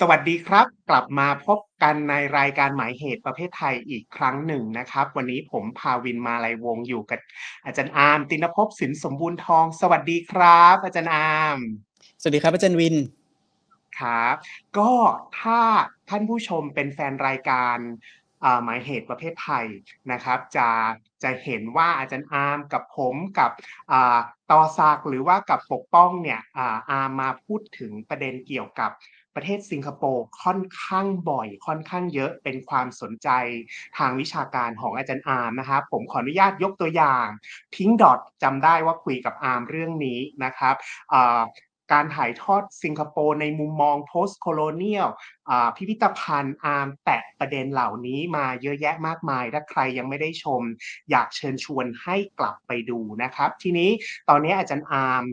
สวัสดีครับ กลับมาพบกันในรายการหมายเหตุประเภทไทยอีกครั้งหนึ่งนะครับ วันนี้ผมพาวินมาลัยวงอยู่กับอาจารย์อาร์มตินภพสินสมบูรณ์ทอง สวัสดีครับ อาจารย์อาร์มสวัสดีครับอาจารย์วินครับ ก็ถ้าท่านผู้ชมเป็นแฟนรายการหมายเหตุประเภทไทยนะครับจะจะเห็นว่าอาจารย์อาร์มกับผมกับตอซาก หรือว่ากับปกป้องเนี่ยอาร์มมาพูดถึงประเด็นเกี่ยวกับประเทศสิงคโปร์ค่อนข้างบ่อย ค่อนข้างเยอะเป็นความสนใจทางวิชาการของอาจารย์อาร์มนะครับ ผมขออนุญาตยกตัวอย่างพิงดอทจำได้ว่าคุยกับอาร์มเรื่องนี้นะครับ การถ่ายทอดสิงคโปร์ในมุมมอง post colonial พิพิธภัณฑ์อาร์มแตะประเด็นเหล่านี้มาเยอะแยะมากมาย ถ้าใครยังไม่ได้ชม อยากเชิญชวนให้กลับไปดูนะครับ ทีนี้ตอนนี้อาจารย์อาร์ม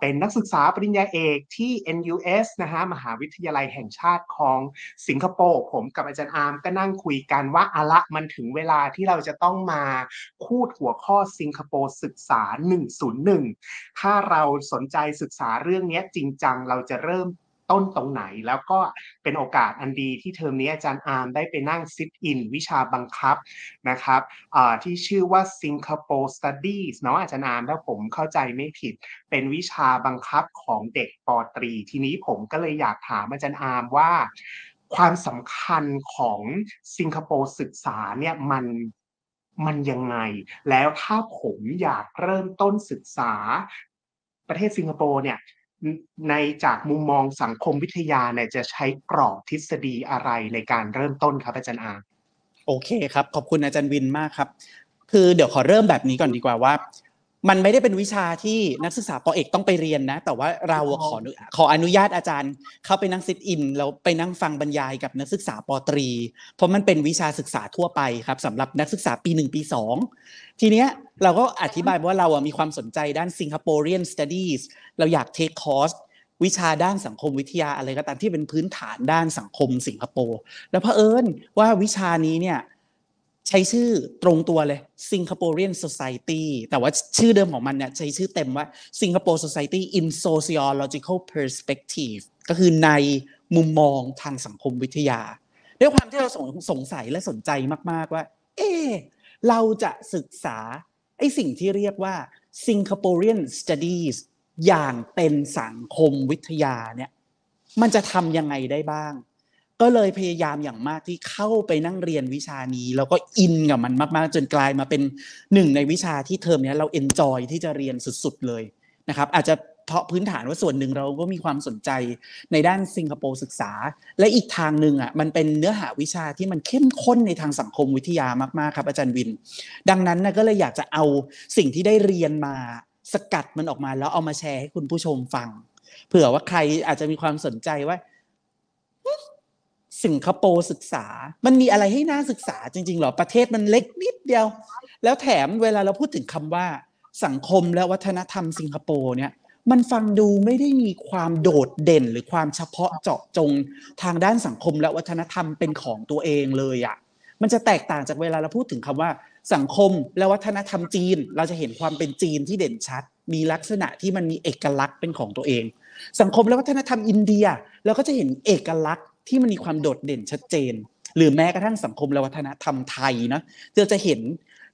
เป็นนักศึกษาปริญญาเอกที่ NUS นะฮะมหาวิทยาลัยแห่งชาติของสิงคโปร์ ผมกับอาจารย์อาร์มก็นั่งคุยกันว่าอะละมันถึงเวลาที่เราจะต้องมาคูดหัวข้อสิงคโปร์ศึกษา 101 ถ้าเราสนใจศึกษาเรื่องนี้จริงจังเราจะเริ่มต้นตรงไหนแล้วก็เป็นโอกาสอันดีที่เทอมนี้อาจารย์อาร์มได้ไปนั่งซิทอิน วิชาบังคับนะครับ ที่ชื่อว่า Singapore Studies เนาะอาจารย์อาร์มถ้าผมเข้าใจไม่ผิดเป็นวิชาบังคับของเด็กปตรี ทีนี้ผมก็เลยอยากถามอาจารย์อาร์มว่า ความสำคัญของสิงคโปร์ศึกษาเนี่ยมันมันยังไง แล้วถ้าผมอยากเริ่มต้นศึกษาประเทศสิงคโปร์เนี่ยในจากมุมมองสังคมวิทยาเนี่ยจะใช้กรอบทฤษฎีอะไรในการเริ่มต้นครับอาจารย์อา โอเคครับ ขอบคุณอาจารย์วินมากครับ คือเดี๋ยวขอเริ่มแบบนี้ก่อนดีกว่าว่ามันไม่ได้เป็นวิชาที่นักศึกษาปอเอกต้องไปเรียนนะแต่ว่าเราขอขออนุญาตอาจารย์ เข้าไปนั่งซิดอินแล้วไปนั่งฟังบรรยายกับนักศึกษาปอตรี เพราะมันเป็นวิชาศึกษาทั่วไปครับสำหรับนักศึกษาปีหนึ่งปีสองทีเนี้ยเราก็อธิบายว่าเราอ่ะมีความสนใจด้านสิงคโปร์เรียนสตูดี้เราอยากเทคคอร์สวิชาด้านสังคมวิทยาอะไรก็ตามที่เป็นพื้นฐานด้านสังคมสิงคโปร์แล้วเผอิญว่าวิชานี้เนี่ยใช้ชื่อตรงตัวเลย Singaporean Society แต่ว่าชื่อเดิมของมันเนี่ยใช้ชื่อเต็มว่า Singapore Society in Sociological Perspective ก็คือในมุมมองทางสังคมวิทยาด้วยความที่เราสงสงสัยและสนใจมาก ๆ ว่า เอเราจะศึกษาไอสิ่งที่เรียกว่า Singaporean Studies อย่างเป็นสังคมวิทยาเนี่ยมันจะทำยังไงได้บ้างก็เลยพยายามอย่างมากที่เข้าไปนั่งเรียนวิชานี้แล้วก็อินกับมันมากๆจนกลายมาเป็นหนึ่งในวิชาที่เทอมนี้เราเอนจอยที่จะเรียนสุดๆเลยนะครับ อาจจะเพราะพื้นฐานว่าส่วนหนึ่งเราก็มีความสนใจในด้านสิงคโปร์ศึกษา และอีกทางหนึ่งอ่ะมันเป็นเนื้อหาวิชาที่มันเข้มข้นในทางสังคมวิทยามากๆครับ อาจารย์วิน ดังนั้นก็เลยอยากจะเอาสิ่งที่ได้เรียนมาสกัดมันออกมาแล้วเอามาแชร์ให้คุณผู้ชมฟัง เผื่อว่าใครอาจจะมีความสนใจว่าสิงคโปร์ศึกษา มันมีอะไรให้น่าศึกษา จริง ๆหรอประเทศมันเล็กนิดเดียว แล้วแถมเวลาเราพูดถึงคำว่า สังคมและวัฒนธรรมสิงคโปร์เนี่ย มันฟังดูไม่ได้มีความโดดเด่น หรือความเฉพาะเจาะจงทางด้านสังคมและวัฒนธรรมเป็นของตัวเองเลยอะ่ะ มันจะแตกต่างจากเวลาเราพูดถึงคำว่า สังคมและวัฒนธรรมจีน เราจะเห็นความเป็นจีนที่เด่นชัด มีลักษณะที่มันมีเอกลักษณ์เป็นของตัวเอง สังคมและวัฒนธรรมอินเดียเราก็จะเห็นเอกลักษณที่มันมีความโดดเด่นชัดเจน หรือแม้กระทั่งสังคมและวัฒนธรรมไทยนะเราจะเห็น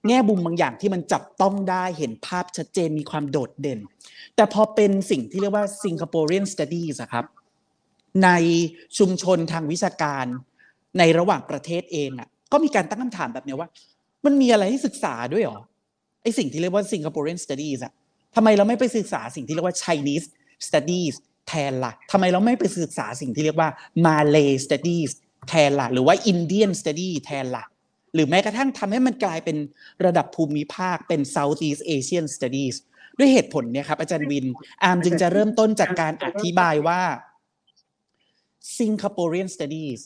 แง่บุมบางอย่างที่มันจับต้องได้เห็นภาพชัดเจนมีความโดดเด่น แต่พอเป็นสิ่งที่เรียกว่า Singaporean Studies ครับ ในชุมชนทางวิชาการ ในระหว่างประเทศเองอ่ะก็มีการตั้งคำถามแบบนี้ว่า มันมีอะไรให้ศึกษาด้วยหรอไอสิ่งที่เรียกว่า Singaporean Studies อะทำไมเราไม่ไปศึกษาสิ่งที่เรียกว่า Chinese Studies แทนละ่ะทำไมเราไม่ไปศึกษาสิ่งที่เรียกว่ามาเลสต t ดี s แทนละ่ะ หรือว่าอินเดียนสต i ี้แทนละ่ะ หรือแม้กระทั่งทำให้มันกลายเป็นระดับภูมิภาคเป็น Southeast Asian Studies ด้วยเหตุผลเนี่ยครับ อาจารย์วิน อามจึงจะเริ่มต้นจากการอธิบายว่า Singaporean Studies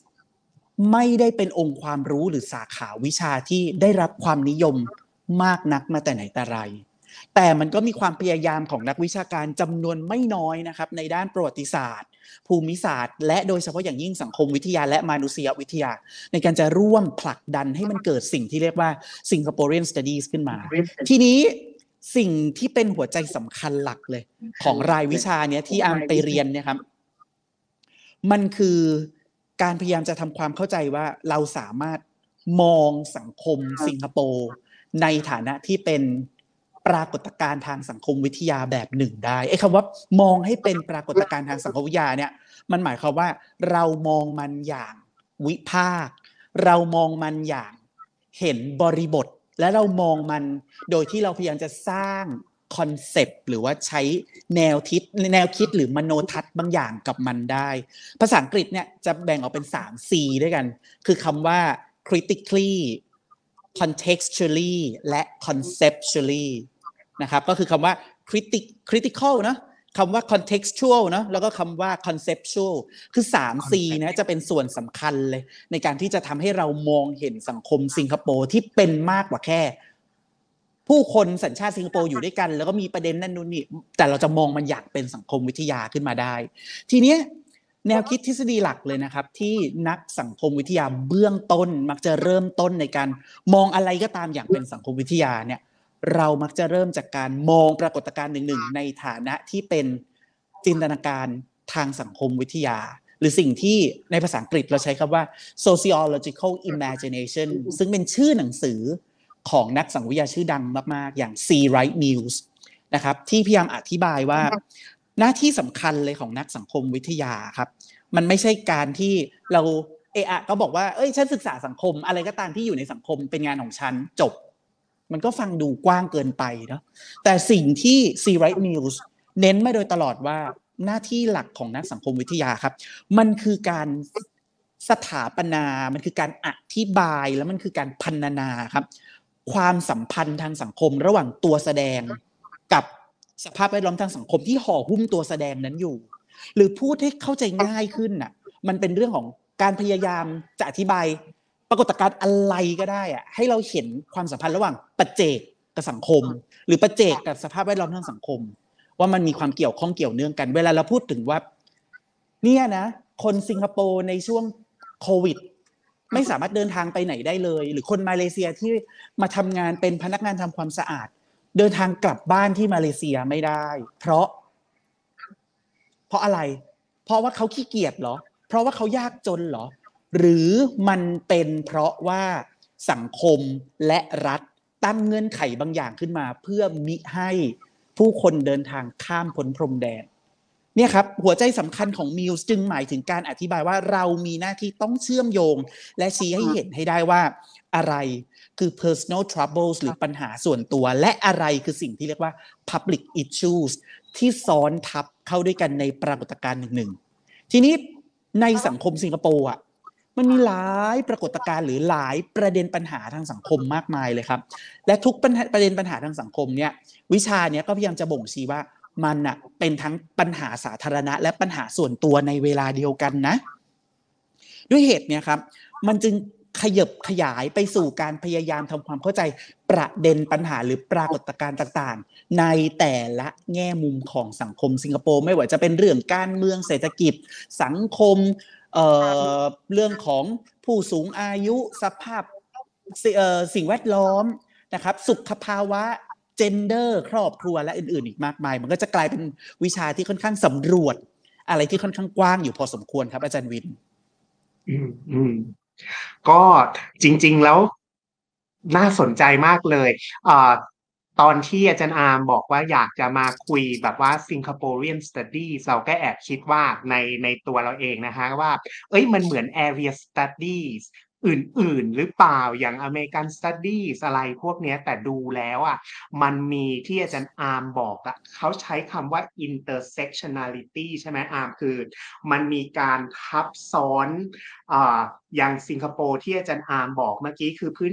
ไม่ได้เป็นองค์ความรู้หรือสาขาวิชาที่ได้รับความนิยมมากนักมาแต่ไหนแต่ไรแต่มันก็มีความพยายามของนักวิชาการจำนวนไม่น้อยนะครับ ในด้านประวัติศาสตร์ ภูมิศาสตร์ และโดยเฉพาะอย่างยิ่งสังคมวิทยาและมนุษยวิทยา ในการจะร่วมผลักดันให้มันเกิดสิ่งที่เรียกว่า Singaporean Studies ขึ้นมา ทีนี้สิ่งที่เป็นหัวใจสำคัญหลักเลย ของรายวิชาเนี้ยที่อามไปเรียนเนี่ยครับ มันคือการพยายามจะทำความเข้าใจว่า เราสามารถมองสังคมสิงคโปร์ในฐานะที่เป็นปรากฏการณ์ทางสังคมวิทยาแบบหนึ่งได้ไอ้คำว่ามองให้เป็นปรากฏการณ์ทางสังคมวิทยาเนี่ยมันหมายความว่า เรามองมันอย่างวิภาค เรามองมันอย่างเห็นบริบทและเรามองมัน โดยที่เราพยายามจะสร้างคอนเซปต์หรือว่าใช้แนวทิศแนวคิดหรือมโนทัศน์บางอย่างกับมันได้ ภาษาอังกฤษเนี่ยจะแบ่งออกเป็น 3C ด้วยกัน คือคำว่า critically contextually และ conceptually นะครับก็คือคำว่า critic critical นะคำว่า contextual เนะแล้วก็คำว่า conceptual คือ 3C นะจะเป็นส่วนสำคัญเลย ในการที่จะทำให้เรามองเห็นสังคมสิงคโปร์ที่เป็นมากกว่าแค่ ผู้คนสัญชาติสิงคโปร์อยู่ด้วยกัน แล้วก็มีประเด็นนั่นนู่นนี่แต่เราจะมองมันอยากเป็นสังคมวิทยาขึ้นมาได้ ทีเนี้ยแนวคิดทฤษฎีหลักเลยนะครับ ที่นักสังคมวิทยาเบื้องต้น มักจะเริ่มต้นในการมองอะไรก็ตามอย่างเป็นสังคมวิทยาเนี่ยเรามักจะเริ่มจากการมองปรากฏการณ์หนึ่งๆ ในฐานะที่เป็นจินตนาการทางสังคมวิทยา หรือสิ่งที่ในภาษาอังกฤษเราใช้คำว่า sociological imagination ซึ่งเป็นชื่อหนังสือของนักสังวิทยาชื่อดังมากๆ อย่าง C. Wright Mills นะครับที่พยายามอธิบายว่า หน้าที่สำคัญเลยของนักสังคมวิทยาครับ มันไม่ใช่การที่เราเอะก็บอกว่าเอ้ยฉันศึกษาสังคมอะไรก็ตามที่อยู่ในสังคมเป็นงานของฉันจบมันก็ฟังดูกว้างเกินไปเนาะแต่สิ่งที่ C Right News เน้นมาโดยตลอดว่าหน้าที่หลักของนักสังคมวิทยาครับ มันคือการสถาปนา มันคือการอธิบายแล้วมันคือการพันนาครับ ความสัมพันธ์ทางสังคมระหว่างตัวแสดงกับสภาพแวดล้อมทางสังคมที่ห่อหุ้มตัวแสดงนั้นอยู่ หรือพูดให้เข้าใจง่ายขึ้นน่ะมันเป็นเรื่องของการพยายามจะอธิบายปรากฏการณ์อะไรก็ได้อะให้เราเห็นความสัมพันธ์ระหว่าง ปัจเจกกับสังคม หรือปัจเจกกับสภาพแวดล้อมทางสังคม ว่ามันมีความเกี่ยวข้องเกี่ยวเนื่องกันเวลาเราพูดถึงว่า เนี่ยนะคนสิงคโปร์ในช่วงโควิด ไม่สามารถเดินทางไปไหนได้เลย หรือคนมาเลเซียที่มาทำงานเป็นพนักงานทำความสะอาด เดินทางกลับบ้านที่มาเลเซียไม่ได้ เพราะ เพราะอะไร เพราะว่าเขาขี้เกียจเหรอ เพราะว่าเขายากจนเหรอหรือมันเป็นเพราะว่าสังคมและรัฐตั้งเงื่อนไขบางอย่างขึ้นมา เพื่อมิให้ผู้คนเดินทางข้ามพ้นพรมแดนเนี่ยครับหัวใจสำคัญของมิวส์จึงหมายถึงการอธิบายว่าเรามีหน้าที่ต้องเชื่อมโยง และชี้ให้เห็นให้ได้ว่าอะไรคือ personal troubles หรือปัญหาส่วนตัว และอะไรคือสิ่งที่เรียกว่า public issues ที่ซ้อนทับเข้าด้วยกันในปรากฏการณ์หนึ่งๆทีนี้ในสังคมสิงคโปร์อ่ะมันมีหลายปรากฏการณ์หรือหลายประเด็นปัญหาทางสังคมมากมายเลยครับ และทุกประเด็นปัญหาทางสังคมเนี่ย วิชาเนี้ยก็พยายามจะบ่งชี้ว่ามันอะเป็นทั้งปัญหาสาธารณะและปัญหาส่วนตัวในเวลาเดียวกันนะ ด้วยเหตุเนี่ยครับ มันจึงขยบขยายไปสู่การพยายามทำความเข้าใจ ประเด็นปัญหาหรือปรากฏการณ์ต่างๆ ในแต่ละแง่มุมของสังคมสิงคโปร์ไม่ว่าจะเป็นเรื่องการเมืองเศรษฐกิจ สังคมเรื่องของผู้สูงอายุสภาพสิ่งแวดล้อมนะครับ สุขภาวะเจนเดอร์ครอบครัวและอื่น ๆอีกมากมาย มันก็จะกลายเป็นวิชาที่ค่อนข้างสำรวจ อะไรที่ค่อนข้างกว้างอยู่พอสมควรครับ อาจารย์วิน อืมอืมก็จริง ๆ แล้วน่าสนใจมากเลยอ่าตอนที่อาจารย์อาร์มบอกว่าอยากจะมาคุยแบบว่าสิงคโปร์เรียนสตูดี้เราก็แอบคิดว่าในในตัวเราเองนะฮะว่าเอ้ยมันเหมือน area studies อื่นๆ หรือเปล่า อย่างอเมริกันสตูดี้ไลด์พวกนี้แต่ดูแล้วอ่ะ มันมีที่อาจารย์อาร์มบอกอ่ะเขาใช้คำว่า intersectionality ใช่ไหมอาร์มคือ มันมีการทับซ้อนออย่างสิงคโปร์ที่อาจารย์อาร์มบอก เมื่อกี้คือพื้น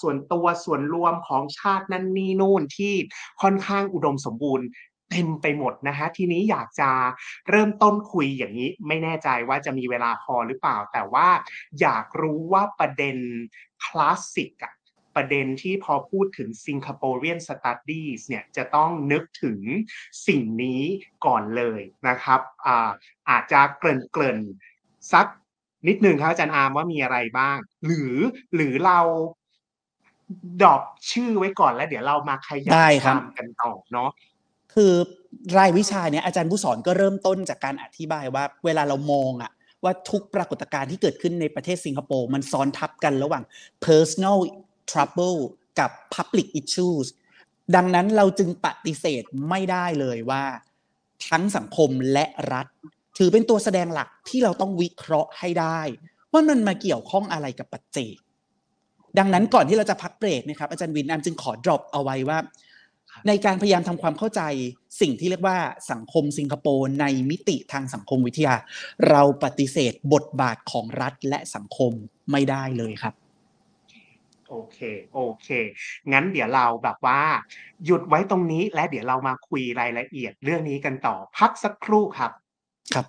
ส่วนตัวส่วนรวมของชาตินั่นนี่นู่นที่ค่อนข้างอุดมสมบูรณ์เต็มไปหมดนะฮะทีนี้อยากจะเริ่มต้นคุยอย่างนี้ ไม่แน่ใจว่าจะมีเวลาพอหรือเปล่า แต่ว่าอยากรู้ว่าประเด็นคลาสสิกอะประเด็นที่พอพูดถึง Singaporean Studies เนี่ยจะต้องนึกถึงสิ่งนี้ก่อนเลยนะครับอาอาจจะเกริ่นเกินสักนิดหนึ่งครับ อาจารย์อาร์มว่ามีอะไรบ้าง หรือหรือเราดรอปชื่อไว้ก่อนแล้วเดี๋ยวเรามาขยายความกันต่อเนาะคือรายวิชาเนี่ยอาจารย์ผู้สอนก็เริ่มต้นจากการอธิบายว่า เวลาเรามองอะว่าทุกปรากฏการณ์ที่เกิดขึ้นในประเทศสิงคโปร์มันซ้อนทับกันระหว่าง personal trouble กับ public issues ดังนั้นเราจึงปฏิเสธไม่ได้เลยว่า ทั้งสังคมและรัฐ ถือเป็นตัวแสดงหลักที่เราต้องวิเคราะห์ให้ได้ว่ามันมาเกี่ยวข้องอะไรกับปัจเจกดังนั้นก่อนที่เราจะพักเบรกนะครับ อาจารย์วินออมจึงขอ drop เอาไว้ว่าในการพยายามทำความเข้าใจสิ่งที่เรียกว่าสังคมสิงคโปร์ในมิติทางสังคมวิทยา เราปฏิเสธบทบาทของรัฐและสังคมไม่ได้เลยครับ โอเค โอเค งั้นเดี๋ยวเราแบบว่า หยุดไว้ตรงนี้และเดี๋ยวเรามาคุยรายละเอียดเรื่องนี้กันต่อ พักสักครู่ครับครับ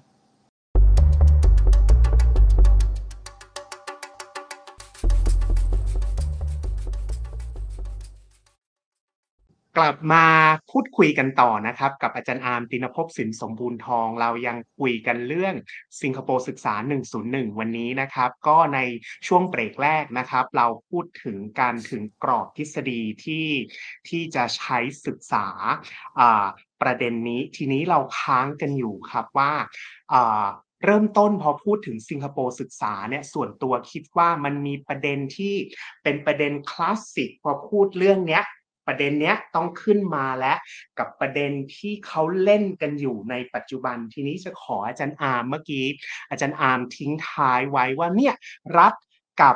กลับมาพูดคุยกันต่อนะครับกับอาจารย์อาร์มตินภพสินสมบูรณ์ทองเรายังคุยกันเรื่องสิงคโปร์ศึกษา 101 วันนี้นะครับ ก็ในช่วงเบรกแรกนะครับ เราพูดถึงการถึงกรอบทฤษฎีที่ที่จะใช้ศึกษาประเด็นนี้ทีนี้เราค้างกันอยู่ครับว่า เริ่มต้นพอพูดถึงสิงคโปร์ศึกษาเนี่ยส่วนตัวคิดว่ามันมีประเด็นที่เป็นประเด็นคลาสสิกพอพูดเรื่องเนี้ยประเด็นเนี้ยต้องขึ้นมาและกับประเด็นที่เขาเล่นกันอยู่ในปัจจุบัน ทีนี้จะขออาจารย์อาร์มเมื่อกี้อาจารย์อาร์มทิ้งท้ายไว้ว่าเนี่ยรัฐกับ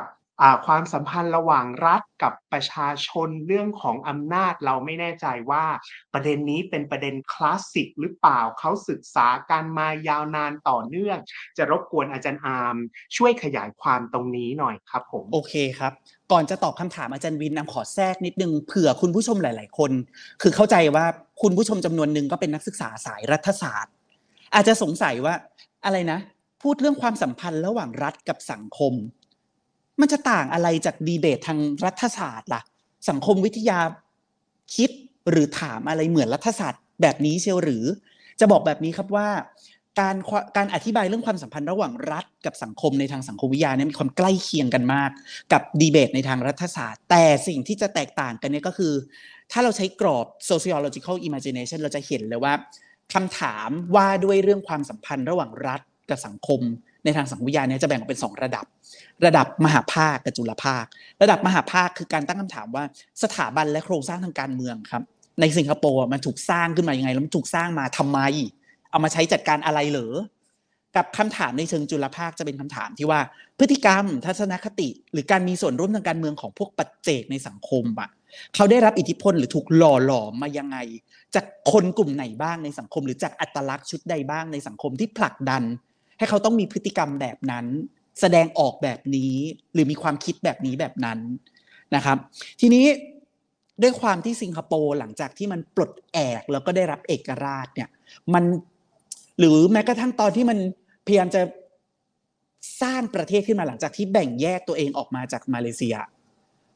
ความสัมพันธ์ระหว่างรัฐกับประชาชนเรื่องของอำนาจเราไม่แน่ใจว่า ประเด็นนี้เป็นประเด็นคลาสสิกหรือเปล่าเขาศึกษาการมายาวนานต่อเนื่อง จะรบกวนอาจารย์อาร์มช่วยขยายความตรงนี้หน่อยครับ ผม โอเคครับก่อนจะตอบคำถามอาจารย์วินนำขอแทรก นิดนึงเผื่อคุณผู้ชมหลาย ๆ คน คือเข้าใจว่าคุณผู้ชมจำนวนหนึ่งก็เป็นนักศึกษาสายรัฐศาสตร์ อาจจะสงสัยว่าอะไรนะ พูดเรื่องความสัมพันธ์ระหว่างรัฐกับสังคม มันจะต่างอะไรจากดีเบตทางรัฐศาสตร์ล่ะ สังคมวิทยาคิดหรือถามอะไรเหมือนรัฐศาสตร์ แบบนี้เชียวหรือ จะบอกแบบนี้ครับว่าการการอธิบายเรื่องความสัมพันธ์ระหว่างรัฐกับสังคมในทางสังคมวิทยาเนี่ยมีความใกล้เคียงกันมาก กับดีเบตในทางรัฐศาสตร์ แต่สิ่งที่จะแตกต่างกันเนี่ยก็คือ ถ้าเราใช้กรอบ sociological imagination เราจะเห็นเลยว่าคำถามว่าด้วยเรื่องความสัมพันธ์ระหว่างรัฐกับสังคมในทางสังคมวิทยาเนี่ยจะแบ่งออกเป็น 2 ระดับ ระดับมหาภาคกับจุลภาค ระดับมหาภาคคือการตั้งคำถามว่าสถาบันและโครงสร้างทางการเมืองครับในสิงคโปร์มันถูกสร้างขึ้นมาอย่างไง แล้วมันถูกสร้างมาทำไมเอามาใช้จัดการอะไรหรือกับคำถามในเชิงจุลภาคจะเป็นคำถามที่ว่า พฤติกรรม ทัศนคติ หรือการมีส่วนร่วมทางการเมืองของพวกปัจเจกในสังคมอะเขาได้รับอิทธิพลหรือถูกหล่อหลอมมายังไง จากคนกลุ่มไหนบ้างในสังคม หรือจากอัตลักษณ์ชุดใดบ้างในสังคมที่ผลักดัน ให้เขาต้องมีพฤติกรรมแบบนั้นแสดงออกแบบนี้ หรือมีความคิดแบบนี้แบบนั้นนะครับ ทีนี้ด้วยความที่สิงคโปร์หลังจากที่มันปลดแอกแล้วก็ได้รับเอกราชเนี่ยมันหรือแม้กระทั่งตอนที่มันพยายามจะสร้างประเทศขึ้นมาหลังจากที่แบ่งแยกตัวเองออกมาจากมาเลเซีย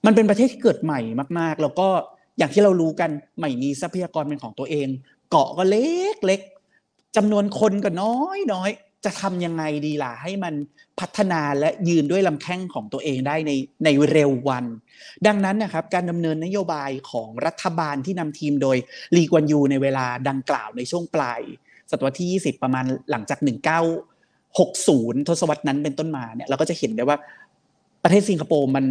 มันเป็นประเทศที่เกิดใหม่มากๆ แล้วก็อย่างที่เรารู้กันใหม่มีทรัพยากรเป็นของตัวเอง เกาะก็เล็กๆจำนวนคนก็น้อยๆจะทำยังไงดีล่ะให้มันพัฒนาและยืนด้วยลำแข้งของตัวเองได้ในในเร็ววัน ดังนั้นนะครับการดำเนินนโยบายของรัฐบาลที่นำทีมโดยลีกวนยู ในเวลาดังกล่าวในช่วงปลายศตวรรษที่ 20 ประมาณหลังจาก 1960 ทศวรรษนั้นเป็นต้นมา เนี่ย เราก็จะเห็นได้ว่าประเทศสิงคโปร์มัน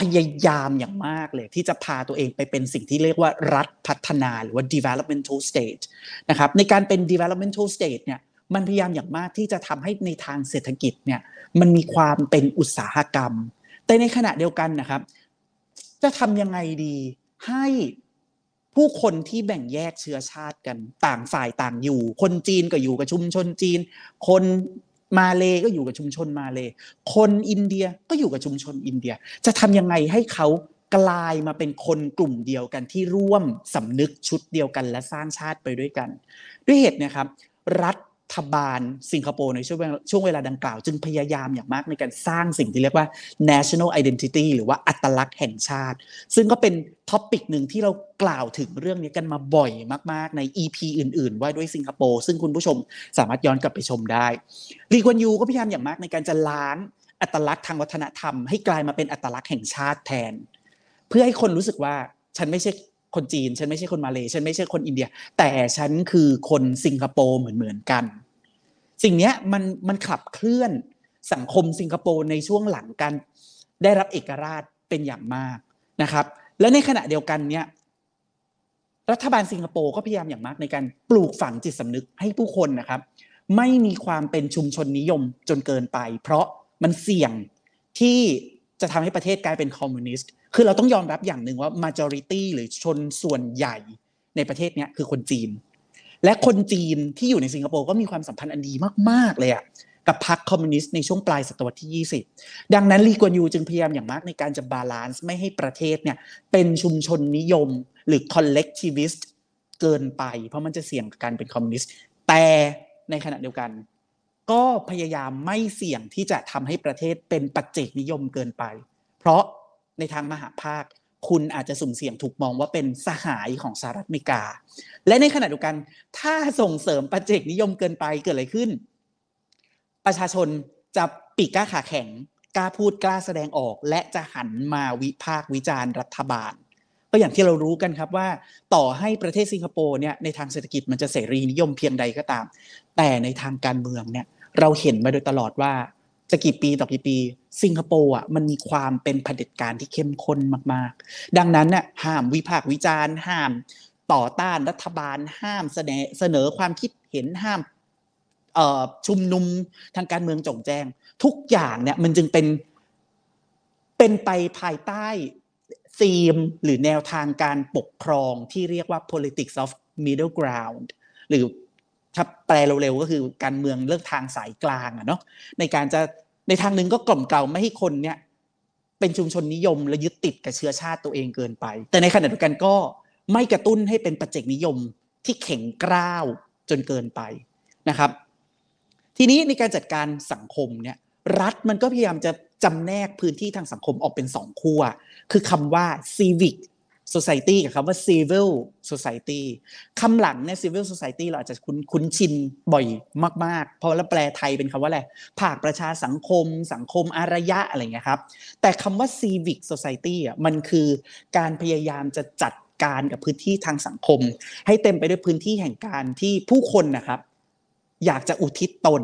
พยายามอย่างมากเลย ที่จะพาตัวเองไปเป็นสิ่งที่เรียกว่า รัฐพัฒนา หรือว่า developmental state นะครับ ในการเป็น developmental state เนี่ย มันพยายามอย่างมากที่จะทำให้ในทางเศรษฐกิจเนี่ย มันมีความเป็นอุตสาหกรรม แต่ในขณะเดียวกันนะครับ จะทำยังไงดีให้ผู้คนที่แบ่งแยกเชื้อชาติกันต่างฝ่ายต่างอยู่ คนจีนก็อยู่กับชุมชนจีน คนมาเลก็อยู่กับชุมชนมาเล คนอินเดียก็อยู่กับชุมชนอินเดีย จะทำยังไงให้เขากลายมาเป็นคนกลุ่มเดียวกันที่ร่วมสำนึกชุดเดียวกัน และสร้างชาติไปด้วยกัน ด้วยเหตุนะครับ รัฐฐบาลสิงคโปร์ในช่วงช่วงเวลาดังกล่าว จึงพยายามอย่างมากในการสร้างสิ่งที่เรียกว่า national identity หรือว่าอัตลักษณ์แห่งชาติ ซึ่งก็เป็นท็อปิกหนึ่งที่เรากล่าวถึงเรื่องนี้กันมาบ่อยมาก ๆ ใน EP อื่นๆว่าด้วยสิงคโปร์ซึ่งคุณผู้ชมสามารถย้อนกลับไปชมได้รีกวนยูก็พยายามอย่างมากในการจะล้างอัตลักษณ์ทางวัฒนธรรม ให้กลายมาเป็นอัตลักษณ์แห่งชาติแทน เพื่อให้คนรู้สึกว่าฉันไม่ใช่คนจีนฉันไม่ใช่คนมาเลยฉันไม่ใช่คนอินเดีย แต่ฉันคือคนสิงคโปร์เหมือนเหมือนกัน สิ่งนี้มันมันขับเคลื่อนสังคมสิงคโปร์ในช่วงหลังการได้รับเอกราชเป็นอย่างมากนะครับ และในขณะเดียวกันเนี่ยรัฐบาลสิงคโปร์ก็พยายามอย่างมากในการปลูกฝังจิตสำนึกให้ผู้คนนะครับ ไม่มีความเป็นชุมชนนิยมจนเกินไป เพราะมันเสี่ยงที่จะทำให้ประเทศกลายเป็นคอมมิวนิสต์คือเราต้องยอมรับอย่างหนึ่งว่า majority หรือชนส่วนใหญ่ในประเทศเนี้ยคือคนจีน และคนจีนที่อยู่ในสิงคโปร์ก็มีความสัมพันธ์อันดีมากๆ เลยอะกับพรรคคอมมิวนิสต์ในช่วงปลายศตวรรษที่20ดังนั้นลีกวนยูจึงพยายามอย่างมากในการจะบาลานซ์ไม่ให้ประเทศเนี่ยเป็นชุมชนนิยมหรือ collectivist เกินไป เพราะมันจะเสี่ยงกับการเป็นคอมมิวนิสต์แต่ในขณะเดียวกัน ก็พยายามไม่เสี่ยงที่จะทำให้ประเทศเป็นปัจเจกนิยมเกินไป เพราะในทางมหาภาคคุณอาจจะสุ่มเสี่ยงถูกมองว่าเป็นสหายของสหรัฐอเมริกา และในขณะเดียวกัน ถ้าส่งเสริมประเจกนิยมเกินไปเกิดอะไรขึ้น ประชาชนจะปีกกล้าขาแข็ง กล้าพูดกล้าแสดงออก และจะหันมาวิพากษ์วิจารณ์รัฐบาล ก็อย่างที่เรารู้กันครับว่าต่อให้ประเทศสิงคโปร์เนี่ยในทางเศรษฐกิจมันจะเสรีนิยมเพียงใดก็ตาม แต่ในทางการเมืองเนี่ยเราเห็นมาโดยตลอดว่าจะกี่ปีต่อกี่ปี สิงคโปร์อ่ะมันมีความเป็นเผด็จการที่เข้มข้นมาก ๆ ดังนั้นน่ะห้ามวิพากษ์วิจารณ์ ห้ามต่อต้านรัฐบาลห้ามเสนอเสนอความคิดเห็นห้ามชุมนุมทางการเมืองจงแจ้งทุกอย่างเนี่ยมันจึงเป็นเป็นไปภายใต้ธีมหรือแนวทางการปกครองที่เรียกว่า politics of middle ground หรือถ้าแปลเร็วๆก็คือการเมืองเลือกทางสายกลางอะเนาะในการจะในทางหนึ่งก็กล่อมเกลาไม่ให้คนเนี่ยเป็นชุมชนนิยมและยึดติดกับเชื้อชาติตัวเองเกินไป แต่ในขณะเดียวกันก็ไม่กระตุ้นให้เป็นปัจเจกนิยมที่แข่งกร้าวจนเกินไปนะครับ ทีนี้ในการจัดการสังคมเนี่ยรัฐมันก็พยายามจะจำแนกพื้นที่ทางสังคมออกเป็นสองขั้วคือคำว่า civic society กับคำว่า civil society คำหลังเนี่ย civil society เราอาจจะคุ้นคุ้นชินบ่อยมากๆเพราะแล้วแปลไทยเป็นคำว่าอะไร ภาคประชาสังคม สังคมอารยะอะไรเงี้ยครับ แต่คำว่า civic society อ่ะ มันคือการพยายามจะจัดการกับพื้นที่ทางสังคม ให้เต็มไปด้วยพื้นที่แห่งการที่ผู้คนนะครับ อยากจะอุทิศตน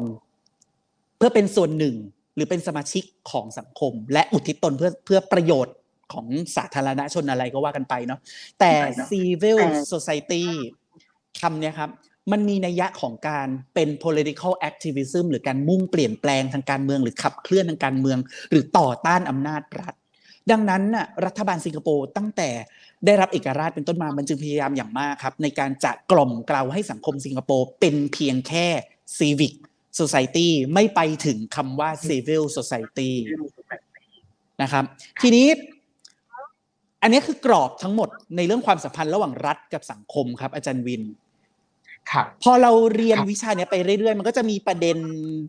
เพื่อเป็นส่วนหนึ่งหรือเป็นสมาชิกของสังคม และอุทิศตนเพื่อเพื่อประโยชน์ของสาธารณชนอะไรก็ว่ากันไปเนาะแต่ civil society คำนี้ครับ มันมีนัยยะของการเป็น political activism หรือการมุ่งเปลี่ยนแปลงทางการเมืองหรือขับเคลื่อนทางการเมืองหรือต่อต้านอำนาจรัฐ ดังนั้น รัฐบาลสิงคโปร์ตั้งแต่ได้รับเอกราชเป็นต้นมามันจึงพยายามอย่างมากครับ ในการจะกล่อมกล่าวให้สังคมสิงคโปร์เป็นเพียงแค่ civic society ไม่ไปถึงคำว่า civil society นะครับทีนี้อันนี้คือกรอบทั้งหมดในเรื่องความสัมพันธ์ระหว่างรัฐกับสังคมครับอาจารย์วินครับพอเราเรียนวิชาเนี้ยไปเรื่อยๆมันก็จะมีประเด็น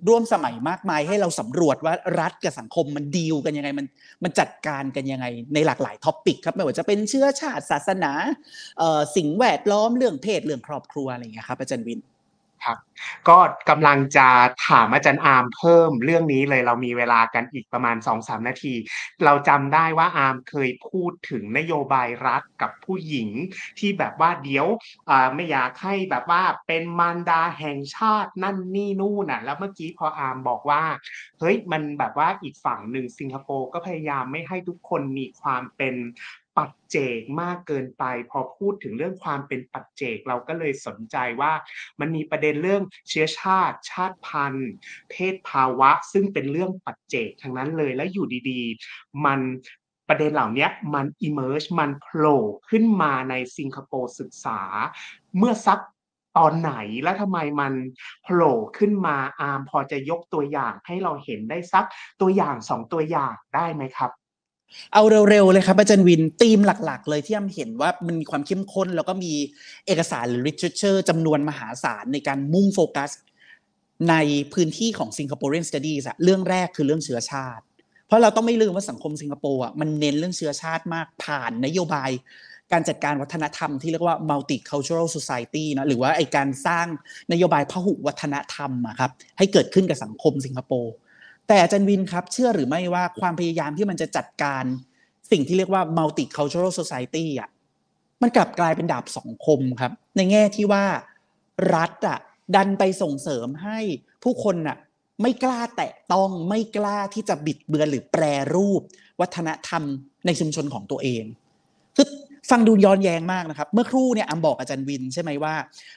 ร่วมสมัยมากมายให้เราสำรวจว่ารัฐกับสังคมมันดีลกันยังไงมันมันจัดการกันยังไง ในหลากหลายท็อปิกครับไม่ว่าจะเป็นเชื้อชาติศาสนาสิ่งแวดล้อมเรื่องเพศเรื่องครอบครัวอะไรอย่างเงี้ยครับอาจารย์วินครับก็กำลังจะถามอาจารย์อาร์มเพิ่มเรื่องนี้เลยเรามีเวลากันอีกประมาณสองสามนาที เราจำได้ว่าอาร์มเคยพูดถึงนโยบายรัฐกับผู้หญิง ที่แบบว่าเดี๋ยวไม่อยากให้แบบว่าเป็นมารดาแห่งชาตินั่นนี่นู่นน่ะแล้วเมื่อกี้พออาร์มบอกว่าเฮ้ยมันแบบว่าอีกฝั่งหนึ่งสิงคโปร์ก็พยายามไม่ให้ทุกคนมีความเป็นปัจเจกมากเกินไปพอพูดถึงเรื่องความเป็นปัจเจก เราก็เลยสนใจว่ามันมีประเด็นเรื่องเชื้อชาติชาติพันธุ์ เพศภาวะซึ่งเป็นเรื่องปัจเจกทั้งนั้นเลยและอยู่ดีๆมันประเด็นเหล่านี้มัน emerge มันโผล่ขึ้นมาในสิงคโปร์ศึกษา เมื่อสักตอนไหนและทำไมมันโผล่ขึ้นมาอาร์มพอจะยกตัวอย่างให้เราเห็นได้สักตัวอย่างสองตัวอย่างได้ไหมครับเอาเร็วๆเลยครับอาจารย์วินธีมหลักๆ เลยที่ยำเห็นว่ามันมีความเข้มข้นแล้วก็มีเอกสารหรือ literature จำนวนมหาศาลในการมุ่งโฟกัส ในพื้นที่ของ Singaporean Studies อะเรื่องแรกคือเรื่องเชื้อชาติ เพราะเราต้องไม่ลืมว่าสังคมสิงคโปร์อะมันเน้นเรื่องเชื้อชาติมากผ่านนโยบายการจัดการวัฒนธรรมที่เรียกว่า multicultural society นะหรือว่าไอการสร้างนโยบายพหุวัฒนธรรมอะครับให้เกิดขึ้นกับสังคมสิงคโปร์แต่อาจารย์วินครับ เชื่อหรือไม่ว่าความพยายามที่มันจะจัดการสิ่งที่เรียกว่า multicultural society อ่ะมันกลับกลายเป็นดาบสองคมครับ ในแง่ที่ว่ารัฐอ่ะดันไปส่งเสริมให้ผู้คนอ่ะไม่กล้าแตะต้องไม่กล้าที่จะบิดเบือนหรือแปรรูปวัฒนธรรมในชุมชนของตัวเองคือฟังดูย้อนแย้งมากนะครับเมื่อครู่เนี่ยอำบอกอาจารย์วิน ใช่ไหมว่า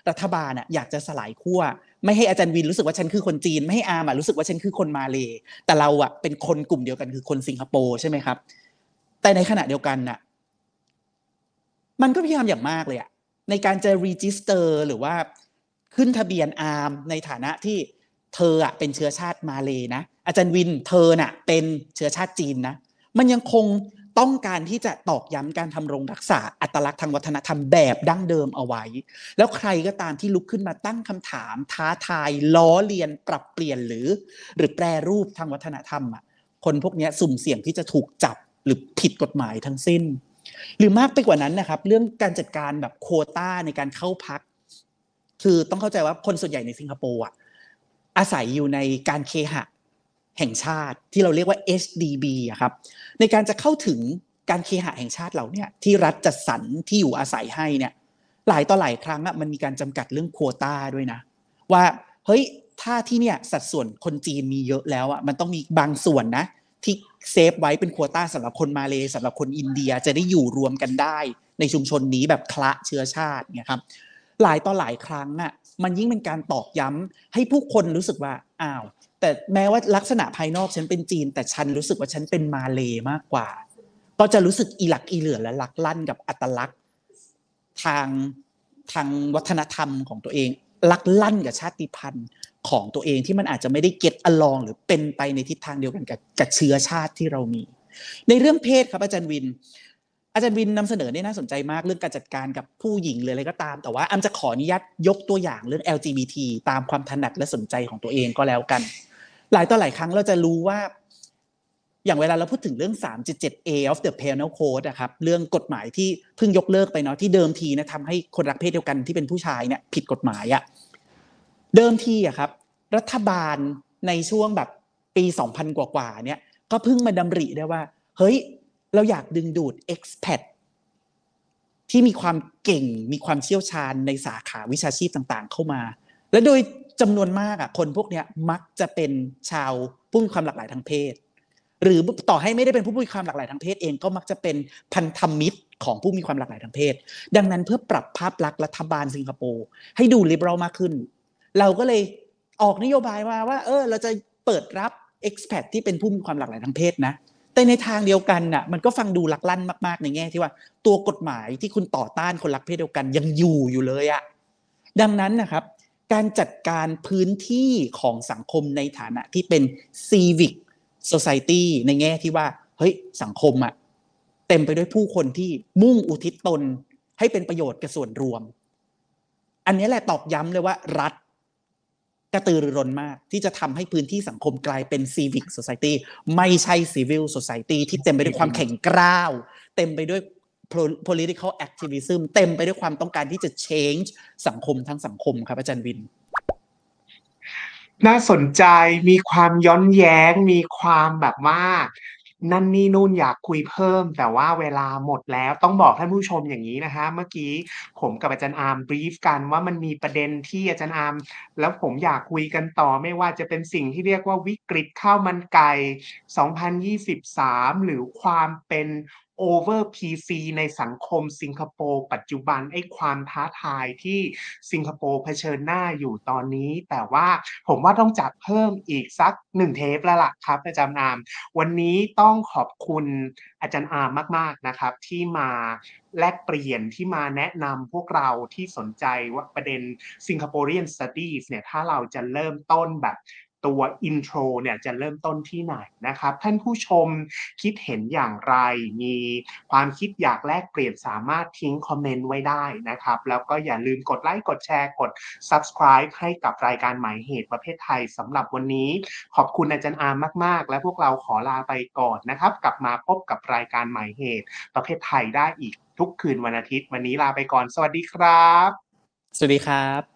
รัฐบาล อยากจะสลายขั้วไม่ให้อาจารย์วินรู้สึกว่าฉันคือคนจีนไม่ให้อามรู้สึกว่าฉันคือคนมาเลแต่เราอ่ะเป็นคนกลุ่มเดียวกันคือคนสิงคโปร์ใช่ไหมครับ แต่ในขณะเดียวกันน่ะ มันก็พยายามอย่างมากเลยอ่ะในการจะรีจิสเตอร์หรือว่า ขึ้นทะเบียนอามในฐานะที่เธออ่ะเป็นเชื้อชาติมาเลนะ อาจารย์วิน เธอน่ะเป็นเชื้อชาติจีนนะ มันยังคงต้องการที่จะตอกย้ำการทำรงรักษาอัตลักษณ์ทางวัฒนธรรมแบบดั้งเดิมเอาไว้ แล้วใครก็ตามที่ลุกขึ้นมาตั้งคำถาม ท้าทายล้อเลียนปรับเปลี่ยนหรือ หรือแปรรูปทางวัฒนธรรมอ่ะ คนพวกนี้สุ่มเสี่ยงที่จะถูกจับหรือผิดกฎหมายทั้งสิ้น หรือมากไปกว่านั้นนะครับ เรื่องการจัดการแบบโคต้าในการเข้าพัก คือต้องเข้าใจว่าคนส่วนใหญ่ในสิงคโปร์อ่ะอาศัยอยู่ในการเคหะแห่งชาติที่เราเรียกว่า HDB อะครับในการจะเข้าถึงการเคหะแห่งชาติเราเนี่ยที่รัฐจัดสรรที่อยู่อาศัยให้เนี่ยหลายต่อหลายครั้งอะมันมีการจำกัดเรื่องโควต้าด้วยนะ ว่าเฮ้ยถ้าที่เนี่ยสัดส่วนคนจีนมีเยอะแล้วอะมันต้องมีบางส่วนนะที่เซฟไว้เป็นโควต้าสำหรับคนมาเลสำหรับคนอินเดียจะได้อยู่รวมกันได้ในชุมชนนี้แบบคละเชื้อชาติเนี่ยครับหลายต่อหลายครั้งอะมันยิ่งเป็นการตอกย้ำให้ผู้คนรู้สึกว่าอ้าวแต่แม้ว่าลักษณะภายนอกฉันเป็นจีน แต่ฉันรู้สึกว่าฉันเป็นมาเลยมากกว่า ก็จะรู้สึกอีหลักอีเหลือและลักลั่นกับอัตลักษณ์ทางทางวัฒนธรรมของตัวเองลักลั่นกับชาติพันธุ์ของตัวเองที่มันอาจจะไม่ได้เก็ตอลองหรือเป็นไปในทิศทางเดียวกันกับกับเชื้อชาติที่เรามี ในเรื่องเพศครับอาจารย์วิน อาจารย์วินนำเสนอนี่น่าสนใจมากเรื่องการจัดการกับผู้หญิงหรืออะไรก็ตาม แต่ว่าอำจะขออนุญาตยกตัวอย่างเรื่อง LGBT ตามความถนัดและสนใจของตัวเองก็แล้วกันหลายต่อหลายครั้งเราจะรู้ว่าอย่างเวลาเราพูดถึงเรื่อง 3.7A of the Penal Code อะครับเรื่องกฎหมายที่เพิ่งยกเลิกไปเนาะที่เดิมทีนะทำให้คนรักเพศเดียวกันที่เป็นผู้ชายเนี่ยผิดกฎหมายอะเดิมทีอะครับ รัฐบาลในช่วงแบบปี 2000 กว่าาเนี่ยก็เพิ่งมาดำริได้ว่าเฮ้ยเราอยากดึงดูด expat ที่มีความเก่งมีความเชี่ยวชาญในสาขาวิชาชีพต่างๆเข้ามา และโดยจำนวนมากอ่ะคนพวกเนี้ยมักจะเป็นชาวผู้มีความหลากหลายทางเพศ หรือต่อให้ไม่ได้เป็นผู้มีความหลากหลายทางเพศ เองก็มักจะเป็นพันธมิตรของผู้มีความหลากหลายทางเพศ ดังนั้นเพื่อปรับภาพลักษณ์รัฐบาลสิงคโปร์ให้ดูลิเบรัลมากขึ้น เราก็เลยออกนโยบายมาว่าเออเราจะเปิดรับเอ็กซ์แพดที่เป็นผู้มีความหลากหลายทางเพศนะแต่ในทางเดียวกันน่ะ มันก็ฟังดูลักลั่นมากๆในแง่ ที่ว่าตัวกฎหมายที่คุณต่อต้านคนรักเพศเดียวกันยังอยู่อยู่เลยอะดังนั้นนะครับการจัดการพื้นที่ของสังคมในฐานะที่เป็น civic society ในแง่ที่ว่า เฮ้ยสังคมอะเต็มไปด้วยผู้คนที่มุ่งอุทิศตนให้เป็นประโยชน์กับส่วนรวม อันนี้แหละตอกย้ำเลยว่า รัฐกระตือรือร้นมาก ที่จะทำให้พื้นที่สังคมกลายเป็น civic society ไม่ใช่ civil society ที่เต็มไปด้วยความแข็งกร้าว เต็มไปด้วย political activism เต็มไปด้วยความต้องการที่จะ change สังคมทั้งสังคมครับอาจารย์วิน น่าสนใจ มีความย้อนแย้ง มีความแบบว่า นั่นนี่นู่นอยากคุยเพิ่ม แต่ว่าเวลาหมดแล้ว ต้องบอกท่านผู้ชมอย่างนี้นะคะเมื่อกี้ผมกับอาจารย์อาร์มบรีฟกัน ว่ามันมีประเด็นที่อาจารย์อาร์ม แล้วผมอยากคุยกันต่อไม่ว่าจะเป็นสิ่งที่เรียกว่าวิกฤตข้าวมันไก่2023 หรือความเป็นโอเวร์พีซีในสังคมสิงคโปร์ปัจจุบัน ไอ้ความท้าทายที่สิงคโปร์เผชิญหน้าอยู่ตอนนี้ แต่ว่าผมว่าต้องจัดเพิ่มอีกสักหนึ่งเทปแล้วล่ะครับอาจารย์อาม วันนี้ต้องขอบคุณอาจารย์อามมากๆนะครับที่มาแลกเปลี่ยนที่มาแนะนำพวกเราที่สนใจว่าประเด็นสิงคโปร์เรียนสตีสเนี่ยถ้าเราจะเริ่มต้นแบบตัวอินโทรเนี่ยจะเริ่มต้นที่ไหนนะครับ ท่านผู้ชมคิดเห็นอย่างไรมีความคิดอยากแลกเปลี่ยน สามารถทิ้งคอมเมนต์ไว้ได้นะครับ แล้วก็อย่าลืมกดไลค์กดแชร์ กด subscribe ให้กับรายการหมายเหตุประเภทไทยสำหรับวันนี้ ขอบคุณอาจารย์อามมากๆ และพวกเราขอลาไปก่อนนะครับ กลับมาพบกับรายการหมายเหตุประเภทไทยได้อีกทุกคืนวันอาทิตย์ วันนี้ลาไปก่อนสวัสดีครับ สวัสดีครับ